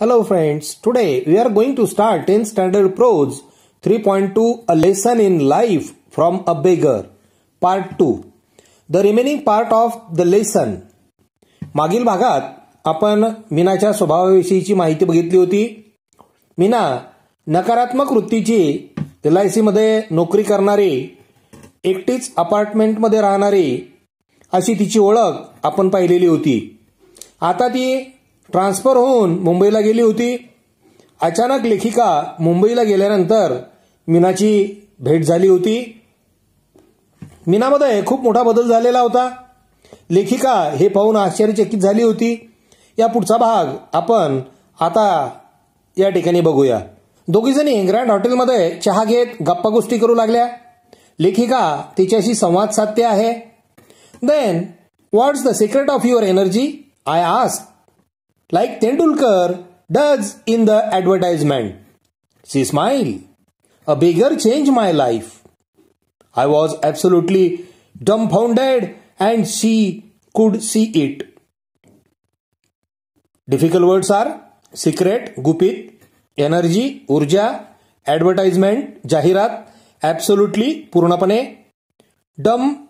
Hello friends, today we are going to start 10 standard prose 3.2 a lesson in life from a beggar part 2 the remaining part of the lesson मागील भागात आपण मीनाच्या स्वभावाविषयीची माहिती बघितली होती मीना नकारात्मक वृत्तीची L I सीमध्ये नोकरी करणारी एकटीच अपार्टमेंटमध्ये राहणारी अशी तिची ओळख आपण पाहिलेली होती आता ती ट्रान्सफर होऊन मुंबईला गेली होती अचानक लेखिका मुंबईला गेल्यानंतर मीनाची भेट झाली होती मीनामध्ये खूप मोठा बदल झालेला होता लेखिका हे पाहून आश्चर्यचकित झाली होती या पुढचा भाग आपण आता या ठिकाणी बघूया दोघीजणी ग्रँड हॉटेलमध्ये चहा घेत गप्पा गोष्टी करू लागल्या लेखिका तिच्याशी संवाद साधते आहे then what's the secret of your energy I ask like Tendulkar does in the advertisement. She smiled. A bigger change my life. I was absolutely dumbfounded and she could see it. Difficult words are secret, gupit, energy, urja, Advertisement, Jahirat, Absolutely, purunapane, dumb,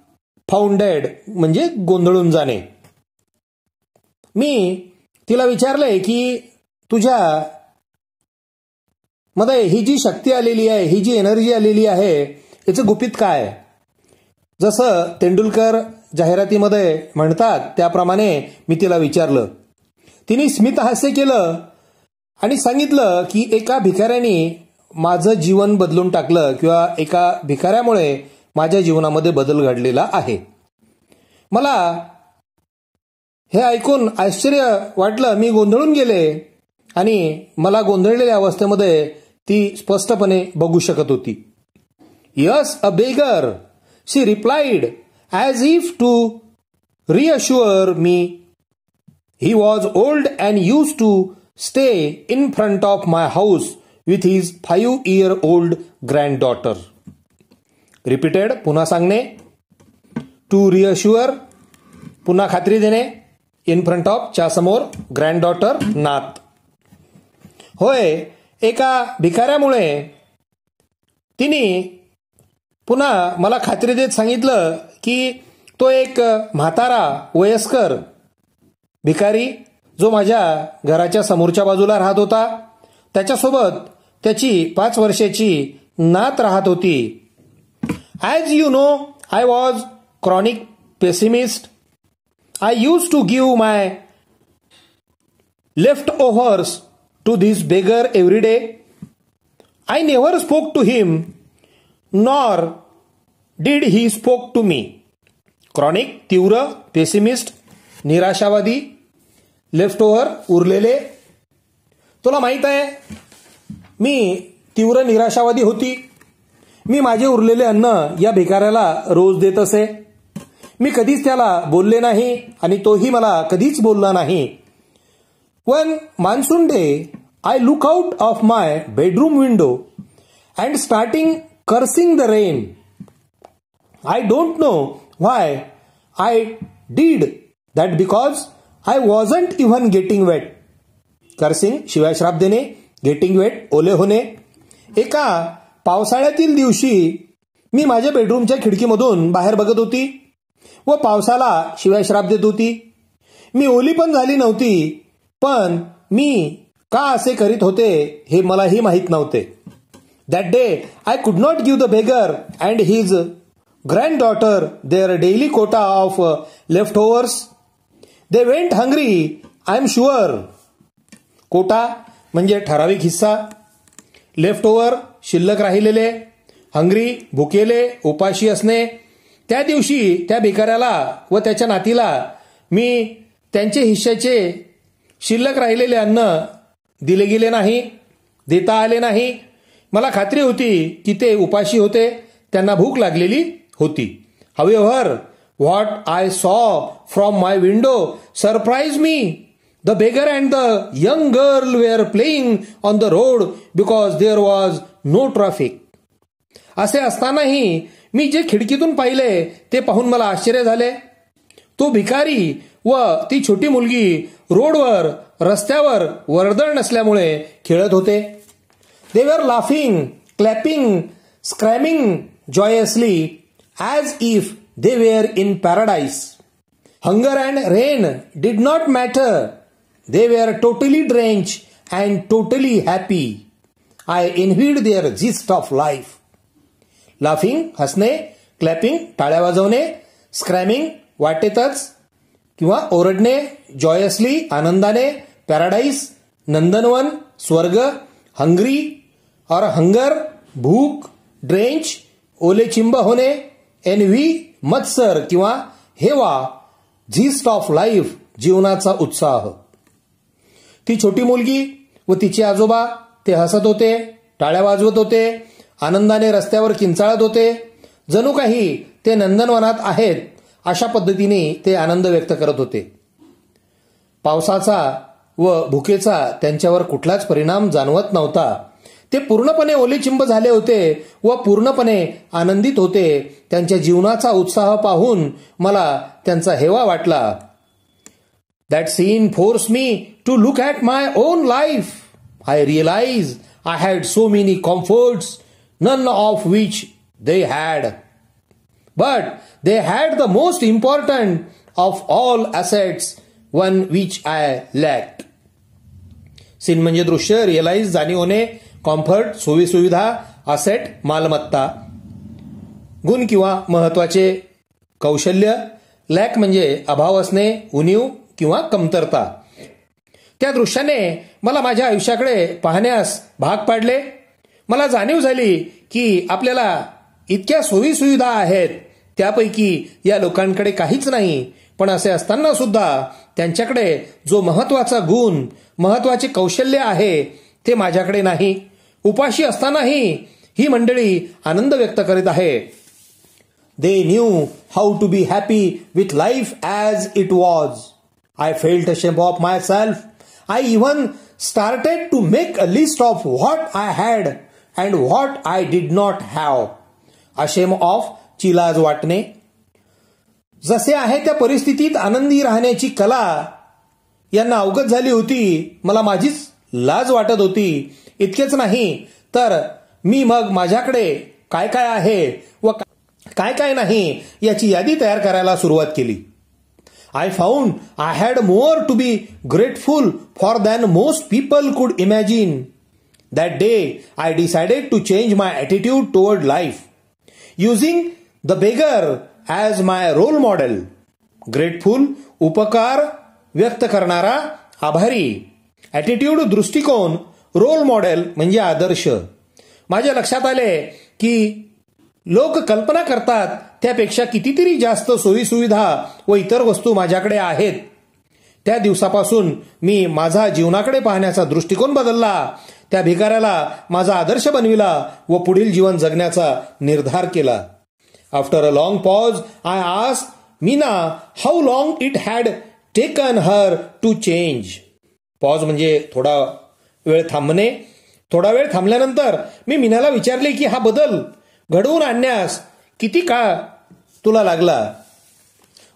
founded, manje गोंधळून Me, तिला विचारलंय की तुझ्या मध्ये ही जी शक्ती आलेली आहे ही जी energy आलेली आहे याचं गुपित काय जसं तेंडुलकर जाहिरातीमध्ये म्हणतात त्याप्रमाणे मी तिला विचारलं तिने स्मित हास्य केलं आणि सांगितलं की एका भिकाऱ्याने माझं जीवन बदलून टाकलं किंवा एका भिकाऱ्यामुळे माझ्या जीवनामध्ये बदल घडलेला आहे मला हे ऐकून आश्चर्य वाटलं मी गोंधळून गेले आणि मला गोंधळलेल्या अवस्थेमध्ये ती स्पष्टपणे बघू शकत होती yes a beggar she replied as if to reassure me he was old and used to stay in front of my house with his five year old granddaughter repeated पुन्हा सांगणे टू रिअश्युअर पुन्हा खात्री देणे in front of च्या समोर grand daughter नात होय एका भिकाऱ्यामुळे तिने पुन्हा मला खात्री देत सांगितलं की तो एक म्हातारा वयस्कर भिकारी जो माझ्या घराच्या समोरच्या बाजूला राहत होता त्याच्यासोबत त्याची पाच वर्षाची नात राहत होती as you know I was chronic pessimist I used to give my leftovers to this beggar every day I never spoke to him nor did he spoke to me chronic तीव्र pessimist निराशावादी leftover उरलेले तुला माहित आहे मी तीव्र निराशावादी होती मी माझे उरलेले अन्न या भिकाऱ्याला रोज देत असे मी कधीच त्याला बोलले नाही आणि तोही मला कधीच बोलला नाही one monsoon day I look out of my bedroom window and starting cursing the rain I don't know why I did that because I wasn't even getting wet cursing शिवाय श्राप देणे गेटिंग वेट ओले होणे एका पावसाळ्यातील दिवशी मी माझ्या बेडरूमच्या खिडकीमधून बाहेर बघत होती व पावसाला शिवाय श्राप देत होती मी ओली पण झाली नव्हती पण मी का असे करीत होते हे मलाही माहीत नव्हते that day I could not give the beggar and his granddaughter their daily quota of leftovers they went hungry I am sure quota म्हणजे ठराविक हिस्सा लेफ्ट ओव्हर शिल्लक राहिलेले हंग्री भुकेले उपाशी असणे त्या दिवशी त्या भिकाऱ्याला व त्याच्या नातीला मी त्यांचे हिश्श्याचे शिल्लक राहिलेले अन्न दिले गेले नाही देता आले नाही मला खात्री होती की ते उपाशी होते त्यांना भूक लागलेली होती हवेवर what I saw from my window surprise me the beggar and the young girl were playing on the road because there was no traffic असे असतानाही मी जे खिडकीतून पाहिले ते पाहून मला आश्चर्य झाले तो भिकारी व ती छोटी मुलगी रोडवर रस्त्यावर वर्दळ नसल्यामुळे खेळत होते they were laughing clapping screaming joyously as if they were in paradise hunger and rain did not matter they were totally drench and totally happy I envied their zest of life laughing हसणे clapping टाळ्या वाजवणे स्क्रॅमिंग वाटेतच किंवा ओरडणे joyously आनंदाने Paradise नंदनवन स्वर्ग hungry और hunger भूक ड्रेंच चिंब होणे एन व्ही मत्सर किंवा हेवा झीस्ट ऑफ लाईफ जीवनाचा उत्साह ती छोटी मुलगी व तिचे आजोबा ते हसत होते टाळ्या वाजवत होते आनंदाने रस्त्यावर किंचाळत होते जणू काही ते नंदनवनात आहेत अशा पद्धतीने ते आनंद व्यक्त करत होते पावसाचा व भुकेचा त्यांच्यावर कुठलाच परिणाम जाणवत नव्हता ते पूर्णपणे ओलीचिंब झाले होते व पूर्णपणे आनंदित होते त्यांच्या जीवनाचा उत्साह पाहून मला त्यांचा हेवा वाटला that scene force me to look at my own life I realise I had so many comforts none of which they had. But they had the most important of all assets, one which I lacked. Scene म्हणजे दृश्य realise जाणी होणे comfort सोयीसुविधा asset मालमत्ता गुण किंवा महत्वाचे कौशल्य लॅक म्हणजे अभाव असणे उणीव किंवा कमतरता त्या दृश्याने मला माझ्या आयुष्याकडे पाहण्यास भाग पाडले मला जाणीव झाली की आपल्याला इतक्या सोयीसुविधा आहेत त्यापैकी या लोकांकडे काहीच नाही पण असे असताना सुद्धा त्यांच्याकडे जो महत्वाचा गुण महत्वाचे कौशल्य आहे ते माझ्याकडे नाही उपाशी असतानाही ही मंडळी आनंद व्यक्त करीत आहे they knew how to be happy with life as it was I felt a shame of myself I even started to make a list of what I had and what I did not have ashamed of चिलाज वाटणे जसे आहे त्या परिस्थितीत आनंदी राहण्याची कला यांना अवगत झाली होती मला माझीच लाज वाटत होती इतकेच नाही तर मी मग माझ्याकडे काय काय आहे व काय काय नाही याची यादी तयार करायला सुरुवात केली I found I had more to be grateful for than most people could imagine That day, I decided to change my attitude toward life, using the beggar as my role model. Grateful, upakar, vyakta karnara, abhari. Attitude, drustikon, role model, manja adarsh. Maja lakshatale ki loka kalpana kartat, te peksha kititiri jasta sovi suvidha, wo itar vastu आहेत. त्या Te diusapasun, mi maza jiunakade pahanasa drustikon badalla, त्या भिकाऱ्याला माझा आदर्श बनविला व पुढील जीवन जगण्याचा निर्धार केला after a long pause I आस Meena how long it had taken her to change pause म्हणजे थोडा वेळ थांबणे थोडा वेळ थांबल्यानंतर मी मीनाला विचारले की हा बदल घडवून आणण्यास किती काळ तुला लागला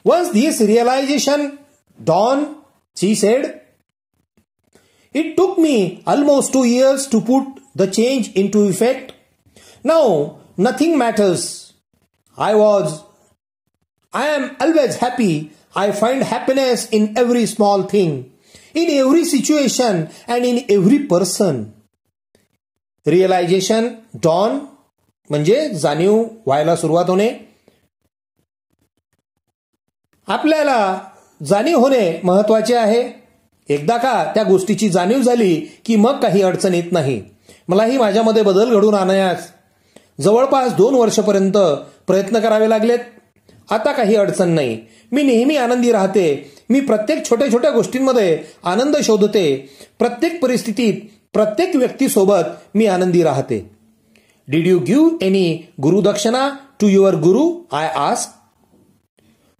once this realisation dawned she said It took me almost two years to put the change into effect. Now, nothing matters. I was, I am always happy. I find happiness in every small thing, in every situation, and in every person. Realisation dawned म्हणजे जाणीव व्हायला सुरुवात होणे आपल्याला जाणीव होणे महत्वाचे आहे एकदा का त्या गोष्टीची जाणीव झाली की मग काही अडचण येत नाही मलाही माझ्यामध्ये बदल घडून आणण्यास जवळपास दोन वर्षपर्यंत प्रयत्न करावे लागलेत आता काही अडचण नाही मी नेहमी आनंदी राहते मी प्रत्येक छोट्या छोट्या गोष्टींमध्ये आनंद शोधते प्रत्येक परिस्थितीत प्रत्येक व्यक्तीसोबत मी आनंदी राहते did you give any gurudakshina to your guru I ask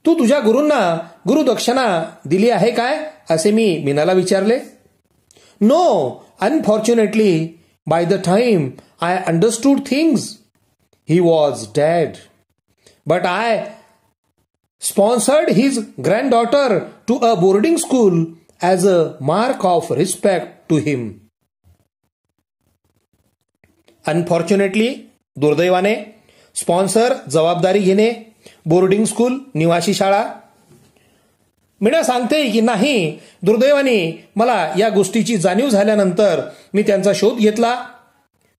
तू तुझ्या गुरूंना गुरुदक्षिणा दिली आहे काय असे मी मीनाला विचारले no unfortunately by the time I understood things he was dead but I sponsored his granddaughter to a boarding school as a mark of respect to him unfortunately दुर्दैवाने स्पॉन्सर जबाबदारी घेणे बोर्डिंग स्कूल निवासी शाळा मीना सांगते की नाही दुर्दैवाने मला या गोष्टीची जाणीव झाल्यानंतर मी त्यांचा शोध घेतला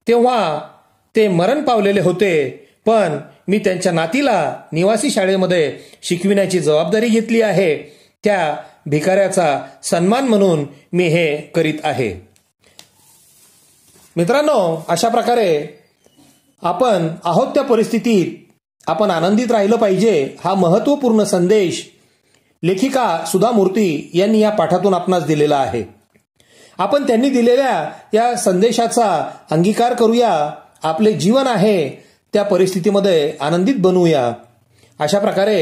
तेव्हा ते मरण पावलेले होते पण मी त्यांच्या नातीला निवासी शाळेमध्ये शिकविण्याची जबाबदारी घेतली आहे त्या भिकाऱ्याचा सन्मान म्हणून मी हे करीत आहे मित्रांनो अशा प्रकारे आपण आहोत त्या परिस्थितीत आपण आनंदित राहिलं पाहिजे हा महत्वपूर्ण संदेश लेखिका सुधा मूर्ती यांनी या पाठातून आपणास दिलेला आहे आपण त्यांनी दिलेल्या या संदेशाचा अंगीकार करूया आपले जीवन आहे त्या परिस्थितीमध्ये आनंदित बनवूया अशा प्रकारे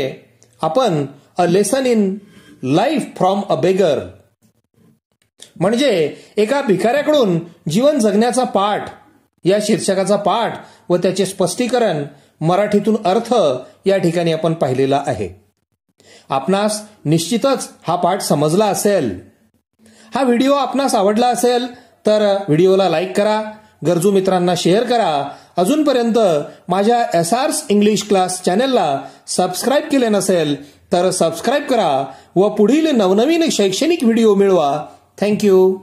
आपण a lesson in life from a beggar म्हणजे एका भिकाऱ्याकडून जीवन जगण्याचा पाठ या शीर्षकाचा पाठ व त्याचे स्पष्टीकरण मराठीतून अर्थ या ठिकाणी आपण पाहिलेला आहे आपणास निश्चितच हा पाठ समजला असेल हा व्हिडिओ आपणास आवडला असेल तर व्हिडिओला लाईक करा गरजू मित्रांना शेअर करा अजूनपर्यंत माझ्या एस आर्स इंग्लिश क्लास चॅनेलला सबस्क्राईब केले नसेल तर सबस्क्राईब करा व पुढील नवनवीन शैक्षणिक व्हिडिओ मिळवा थँक्यू